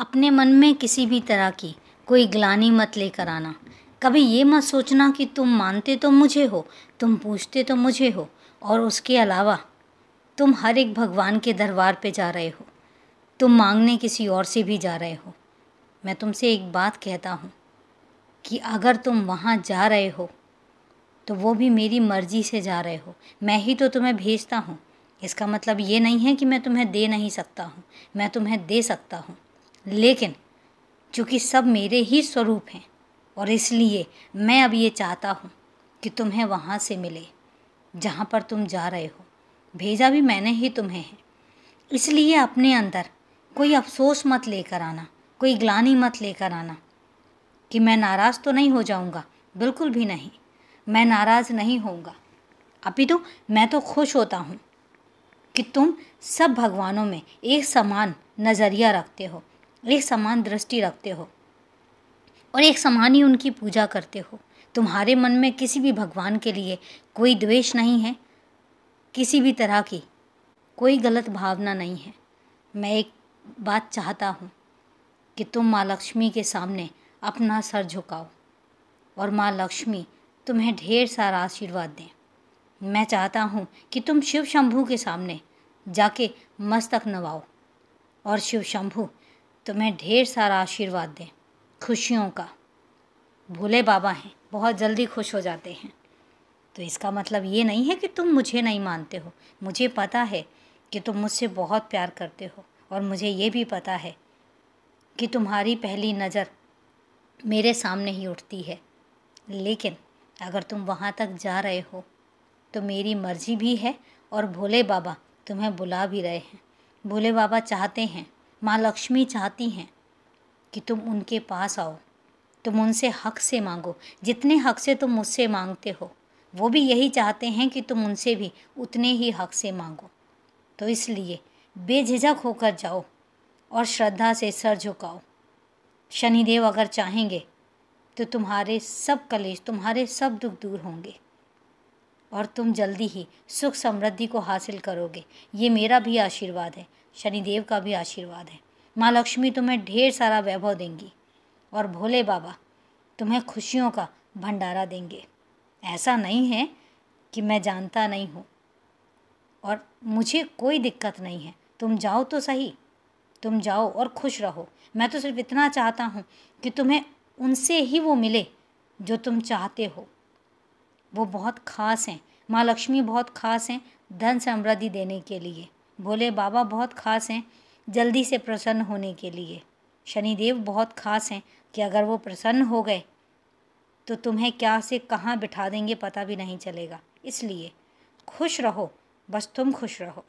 अपने मन में किसी भी तरह की कोई ग्लानी मत लेकर आना कभी ये मत सोचना कि तुम मानते तो मुझे हो तुम पूछते तो मुझे हो और उसके अलावा तुम हर एक भगवान के दरबार पे जा रहे हो तुम मांगने किसी और से भी जा रहे हो मैं तुमसे एक बात कहता हूँ कि अगर तुम वहाँ जा रहे हो तो वो भी मेरी मर्ज़ी से जा रहे हो मैं ही तो तुम्हें भेजता हूँ इसका मतलब ये नहीं है कि मैं तुम्हें दे नहीं सकता हूँ मैं तुम्हें दे सकता हूँ लेकिन चूँकि सब मेरे ही स्वरूप हैं और इसलिए मैं अब ये चाहता हूँ कि तुम्हें वहाँ से मिले जहाँ पर तुम जा रहे हो भेजा भी मैंने ही तुम्हें है इसलिए अपने अंदर कोई अफसोस मत लेकर आना कोई ग्लानी मत लेकर आना कि मैं नाराज़ तो नहीं हो जाऊँगा बिल्कुल भी नहीं मैं नाराज़ नहीं होऊंगा अभी तो मैं तो खुश होता हूँ कि तुम सब भगवानों में एक समान नज़रिया रखते हो एक समान दृष्टि रखते हो और एक समान ही उनकी पूजा करते हो तुम्हारे मन में किसी भी भगवान के लिए कोई द्वेष नहीं है किसी भी तरह की कोई गलत भावना नहीं है मैं एक बात चाहता हूँ कि तुम माँ लक्ष्मी के सामने अपना सर झुकाओ और माँ लक्ष्मी तुम्हें ढेर सारा आशीर्वाद दें मैं चाहता हूँ कि तुम शिव शंभू के सामने जाके मस्तक नवाओ और शिव शंभू तुम्हें ढेर सारा आशीर्वाद दें खुशियों का भोले बाबा हैं बहुत जल्दी खुश हो जाते हैं तो इसका मतलब ये नहीं है कि तुम मुझे नहीं मानते हो मुझे पता है कि तुम मुझसे बहुत प्यार करते हो और मुझे ये भी पता है कि तुम्हारी पहली नज़र मेरे सामने ही उठती है लेकिन अगर तुम वहाँ तक जा रहे हो तो मेरी मर्जी भी है और भोले बाबा तुम्हें बुला भी रहे हैं भोले बाबा चाहते हैं माँ लक्ष्मी चाहती हैं कि तुम उनके पास आओ तुम उनसे हक से मांगो जितने हक से तुम मुझसे मांगते हो वो भी यही चाहते हैं कि तुम उनसे भी उतने ही हक से मांगो तो इसलिए बेझिझक होकर जाओ और श्रद्धा से सर झुकाओ शनिदेव अगर चाहेंगे तो तुम्हारे सब कलेश तुम्हारे सब दुख दूर होंगे और तुम जल्दी ही सुख समृद्धि को हासिल करोगे ये मेरा भी आशीर्वाद है शनिदेव का भी आशीर्वाद है माँ लक्ष्मी तुम्हें ढेर सारा वैभव देंगी और भोले बाबा तुम्हें खुशियों का भंडारा देंगे ऐसा नहीं है कि मैं जानता नहीं हूँ और मुझे कोई दिक्कत नहीं है तुम जाओ तो सही तुम जाओ और खुश रहो मैं तो सिर्फ इतना चाहता हूँ कि तुम्हें उनसे ही वो मिले जो तुम चाहते हो वो बहुत ख़ास हैं माँ लक्ष्मी बहुत ख़ास हैं धन समृद्धि देने के लिए बोले बाबा बहुत खास हैं जल्दी से प्रसन्न होने के लिए शनिदेव बहुत खास हैं कि अगर वो प्रसन्न हो गए तो तुम्हें क्या से कहाँ बिठा देंगे पता भी नहीं चलेगा इसलिए खुश रहो बस तुम खुश रहो